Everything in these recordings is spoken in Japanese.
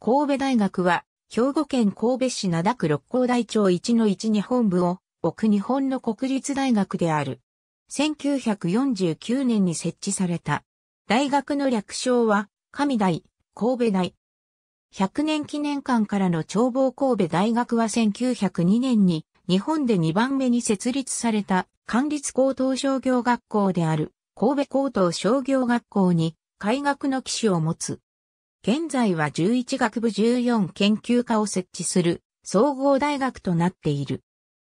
神戸大学は、兵庫県神戸市灘区六甲台町1の1に本部を置く日本の国立大学である。1949年に設置された。大学の略称は、神大、神戸大。100年記念館からの眺望神戸大学は1902年に日本で2番目に設立された管立高等商業学校である神戸高等商業学校に開学の機種を持つ。現在は11学部14研究科を設置する総合大学となっている。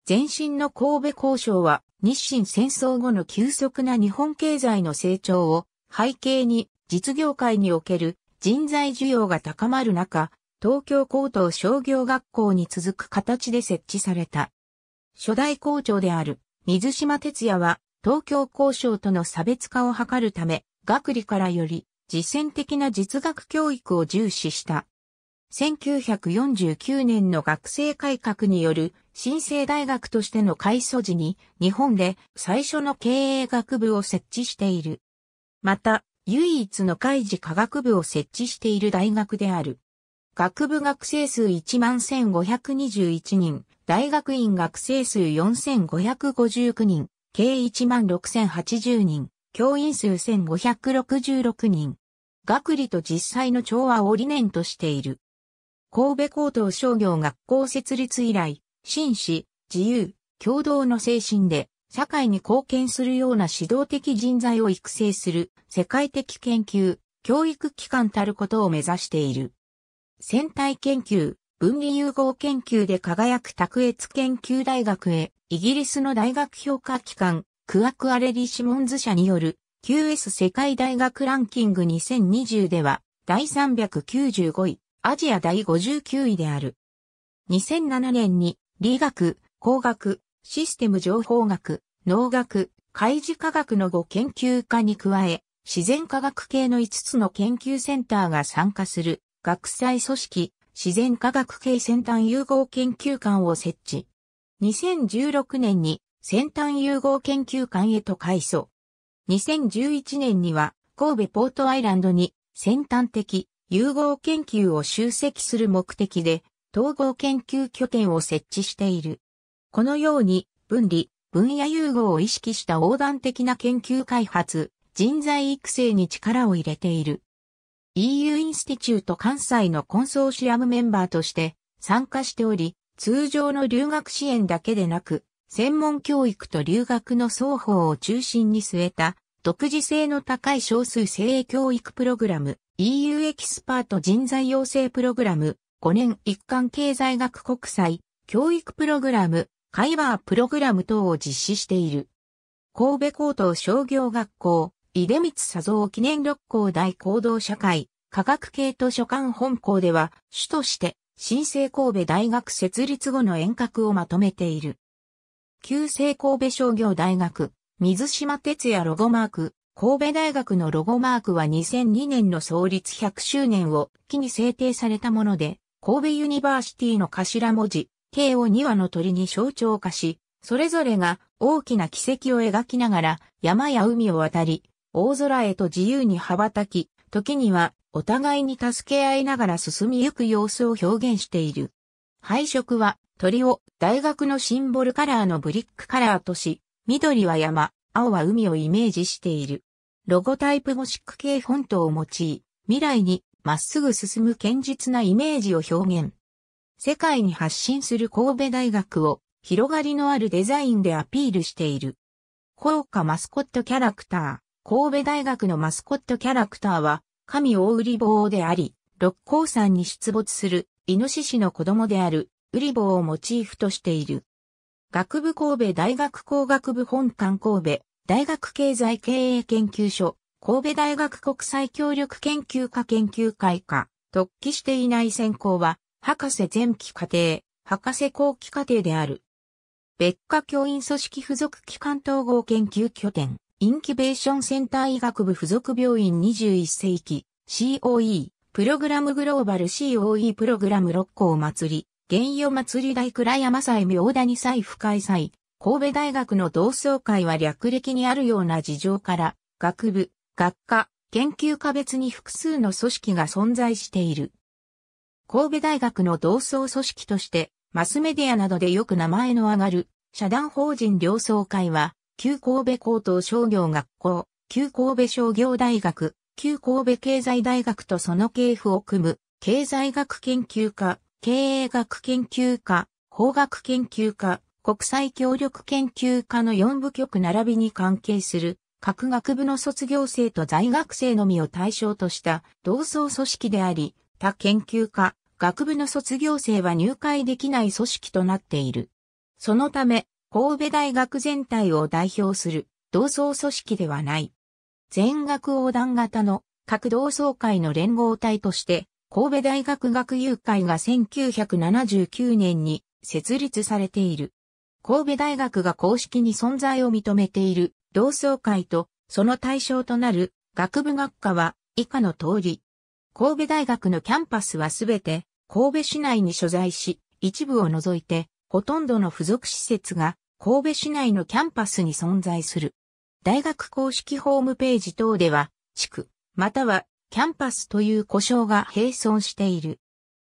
前身の神戸交渉は日清戦争後の急速な日本経済の成長を背景に実業界における人材需要が高まる中、東京高等商業学校に続く形で設置された。初代校長である水島哲也は東京交渉との差別化を図るため、学理からより実践的な実学教育を重視した。1949年の学生改革による新生大学としての開祖時に日本で最初の経営学部を設置している。また、唯一の開示科学部を設置している大学である。学部学生数11,521人、大学院学生数4,559人、計16,080人、教員数1,566人。学理と実際の調和を理念としている。神戸高等商業学校設立以来、紳士、自由、共同の精神で、社会に貢献するような指導的人材を育成する世界的研究、教育機関たることを目指している。戦隊研究、分離融合研究で輝く卓越研究大学へ、イギリスの大学評価機関、クアクアレリ・シモンズ社による QS 世界大学ランキング2020では第395位、アジア第59位である。2007年に理学、工学、システム情報学、農学、開示科学の5研究科に加え、自然科学系の5つの研究センターが参加する学際組織、自然科学系先端融合研究館を設置。2016年に先端融合研究館へと改装。2011年には神戸ポートアイランドに先端的融合研究を集積する目的で統合研究拠点を設置している。このように分離、分野融合を意識した横断的な研究開発、人材育成に力を入れている。EU インスティチュート関西のコンソーシアムメンバーとして参加しており、通常の留学支援だけでなく、専門教育と留学の双方を中心に据えた、独自性の高い少数精鋭教育プログラム、EU エキスパート人材養成プログラム、5年一貫経済学国際、教育プログラム、カイバープログラム等を実施している。神戸高等商業学校、井出光佐造記念六校大行動社会、科学系図書館本校では、主として、新生神戸大学設立後の遠隔をまとめている。旧制神戸商業大学、水島哲也ロゴマーク、神戸大学のロゴマークは2002年の創立100周年を機に制定されたもので、神戸ユニバーシティの頭文字、K を2羽の鳥に象徴化し、それぞれが大きな奇跡を描きながら山や海を渡り、大空へと自由に羽ばたき、時にはお互いに助け合いながら進みゆく様子を表現している。配色は鳥を大学のシンボルカラーのブリックカラーとし、緑は山、青は海をイメージしている。ロゴタイプゴシック系フォントを用い、未来にまっすぐ進む堅実なイメージを表現。世界に発信する神戸大学を広がりのあるデザインでアピールしている。効果マスコットキャラクター。神戸大学のマスコットキャラクターは、神大売り棒であり、六甲山に出没する、イノシシの子供である、ウリボをモチーフとしている。学部神戸大学工学部本館神戸大学経済経営研究所神戸大学国際協力研究科研究会科特記していない専攻は博士前期課程博士後期課程である。別科教員組織附属機関統合研究拠点インキュベーションセンター医学部附属病院21世紀 COE プログラムグローバル COE プログラム六校祭り原与祭り大倉山祭明谷祭深開祭、神戸大学の同窓会は略歴にあるような事情から、学部、学科、研究科別に複数の組織が存在している。神戸大学の同窓組織として、マスメディアなどでよく名前の上がる、社団法人両窓会は、旧神戸高等商業学校、旧神戸商業大学、旧神戸経済大学とその系譜を組む、経済学研究科、経営学研究科、法学研究科、国際協力研究科の4部局並びに関係する各学部の卒業生と在学生のみを対象とした同窓組織であり、他研究科、学部の卒業生は入会できない組織となっている。そのため、神戸大学全体を代表する同窓組織ではない。全学横断型の各同窓会の連合体として神戸大学学友会が1979年に設立されている。神戸大学が公式に存在を認めている同窓会とその対象となる学部学科は以下の通り。神戸大学のキャンパスはすべて神戸市内に所在し、一部を除いてほとんどの付属施設が神戸市内のキャンパスに存在する。大学公式ホームページ等では、地区、またはキャンパスという呼称が並存している。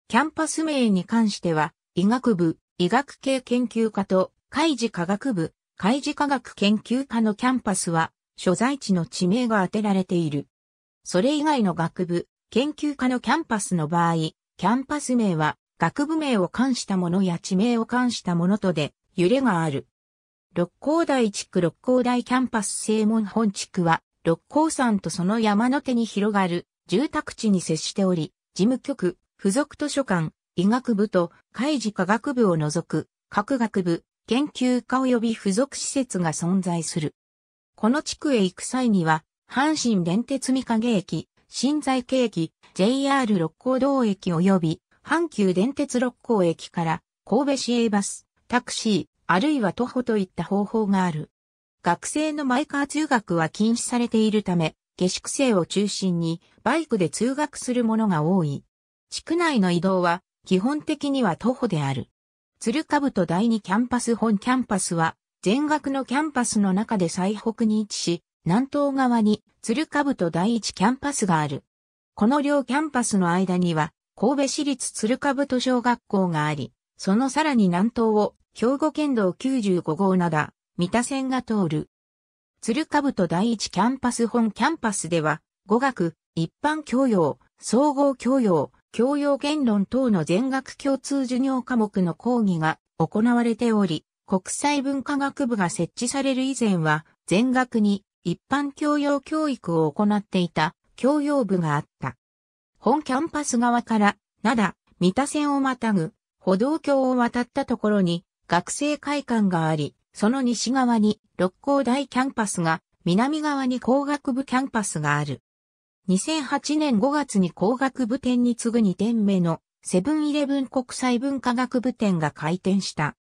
キャンパス名に関しては、医学部、医学系研究科と、海事科学部、海事科学研究科のキャンパスは、所在地の地名が当てられている。それ以外の学部、研究科のキャンパスの場合、キャンパス名は、学部名を冠したものや地名を冠したものとで、揺れがある。六甲台地区六甲台キャンパス正門本地区は、六甲山とその山の手に広がる住宅地に接しており、事務局、付属図書館、医学部と開事科学部を除く、各学部、研究科及び付属施設が存在する。この地区へ行く際には、阪神電鉄三影駅、新在京駅、JR 六甲道駅及び、阪急電鉄六甲駅から神戸市営バス、タクシー、あるいは徒歩といった方法がある。学生のマイカー通学は禁止されているため、下宿生を中心にバイクで通学する者が多い。地区内の移動は基本的には徒歩である。鶴兜第二キャンパス本キャンパスは全学のキャンパスの中で最北に位置し、南東側に鶴兜第一キャンパスがある。この両キャンパスの間には神戸市立鶴兜小学校があり、そのさらに南東を兵庫県道95号など、三田線が通る。鶴兜第一キャンパス本キャンパスでは、語学、一般教養、総合教養、教養言論等の全学共通授業科目の講義が行われており、国際文化学部が設置される以前は、全学に一般教養教育を行っていた教養部があった。本キャンパス側から、灘、三田線をまたぐ、歩道橋を渡ったところに学生会館があり、その西側に六甲台キャンパスが、南側に工学部キャンパスがある。2008年5月に工学部店に次ぐ2店目のセブンイレブン国際文化学部店が開店した。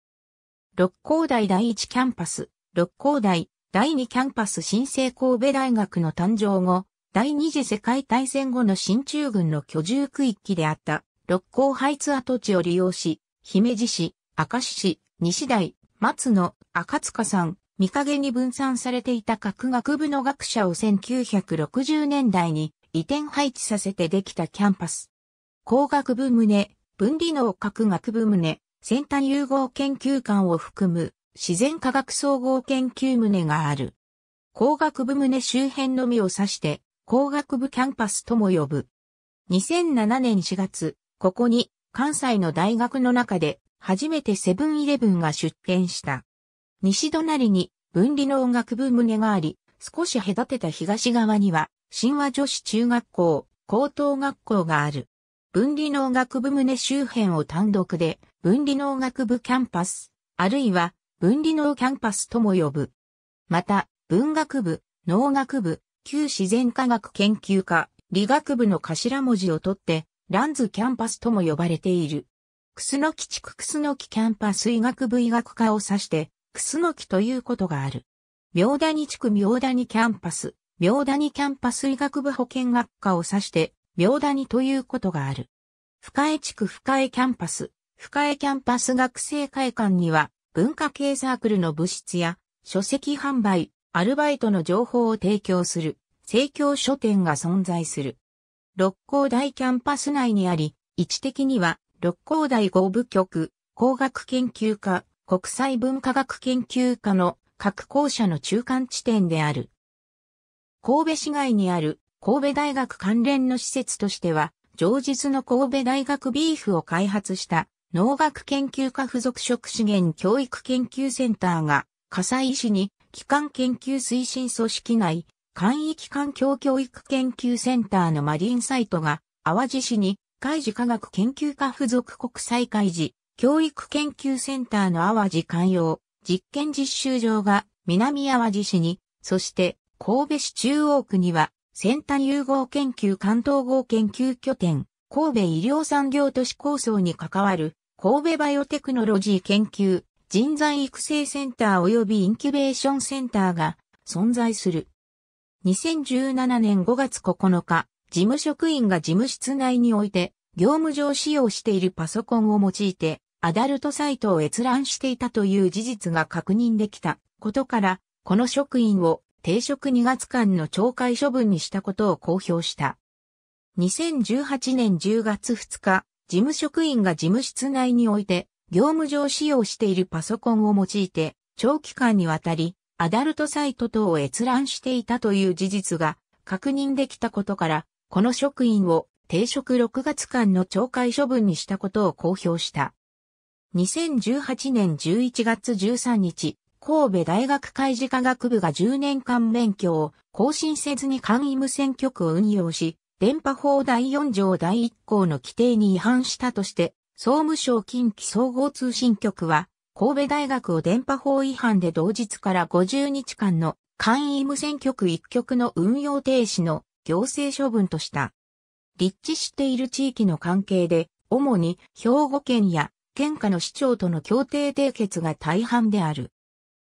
六甲台第一キャンパス、六甲台第二キャンパス新生神戸大学の誕生後、第二次世界大戦後の新中軍の居住区域であった六甲ハイツ跡地を利用し、姫路市、明石市、西台、松野、赤塚さん、見陰に分散されていた各学部の学者を1960年代に移転配置させてできたキャンパス。工学部棟、分離能各学部棟、先端融合研究館を含む自然科学総合研究棟がある。工学部棟周辺のみを指して工学部キャンパスとも呼ぶ。2007年4月、ここに関西の大学の中で初めてセブンイレブンが出展した。西隣に分離の音楽部棟があり、少し隔てた東側には、神話女子中学校、高等学校がある。分離の音楽部棟周辺を単独で、分離の音楽部キャンパス、あるいは、分離のキャンパスとも呼ぶ。また、文学部、農学部、旧自然科学研究科、理学部の頭文字を取って、ランズキャンパスとも呼ばれている。クスノキ地区クスノキキャンパス医学部医学科を指して、楠スノということがある。明谷地区明谷キャンパス、明谷キャンパス医学部保健学科を指して、明谷ということがある。深江地区深江キャンパス、深江キャンパス学生会館には、文化系サークルの部室や、書籍販売、アルバイトの情報を提供する、生協書店が存在する。六甲大キャンパス内にあり、位置的には、六甲大合部局、工学研究科、国際文化学研究科の各校舎の中間地点である。神戸市外にある神戸大学関連の施設としては、上日の神戸大学ビーフを開発した農学研究科付属食資源教育研究センターが、笠西市に機関研究推進組織内、簡易機関教教育研究センターのマリンサイトが、淡路市に海事科学研究科付属国際海事教育研究センターの淡路寛容実験実習場が南淡路市に、そして神戸市中央区には先端融合研究関東合研究拠点、神戸医療産業都市構想に関わる神戸バイオテクノロジー研究人材育成センター及びインキュベーションセンターが存在する。2017年5月9日、事務職員が事務室内において業務上使用しているパソコンを用いて、アダルトサイトを閲覧していたという事実が確認できたことから、この職員を停職2月間の懲戒処分にしたことを公表した。2018年10月2日、事務職員が事務室内において、業務上使用しているパソコンを用いて、長期間にわたり、アダルトサイト等を閲覧していたという事実が確認できたことから、この職員を停職6月間の懲戒処分にしたことを公表した。2018年11月13日、神戸大学開事科学部が10年間免許を更新せずに簡易無線局を運用し、電波法第4条第1項の規定に違反したとして、総務省近畿総合通信局は、神戸大学を電波法違反で同日から50日間の簡易無線局1局の運用停止の行政処分とした。立地している地域の関係で、主に兵庫県や県下の市長との協定締結が大半である。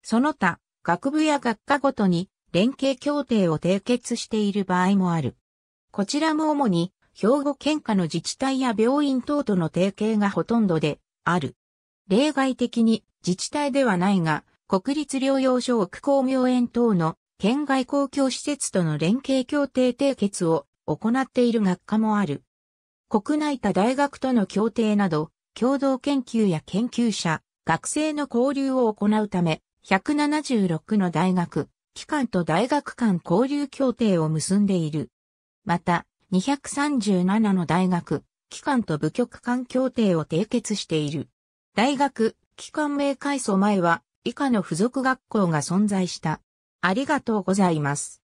その他、学部や学科ごとに連携協定を締結している場合もある。こちらも主に兵庫県下の自治体や病院等との提携がほとんどである。例外的に自治体ではないが、国立療養所奥公病園等の県外公共施設との連携協定締結を行っている学科もある。国内他大学との協定など、共同研究や研究者、学生の交流を行うため、176の大学、機関と大学間交流協定を結んでいる。また、237の大学、機関と部局間協定を締結している。大学、機関名改装前は、以下の付属学校が存在した。ありがとうございます。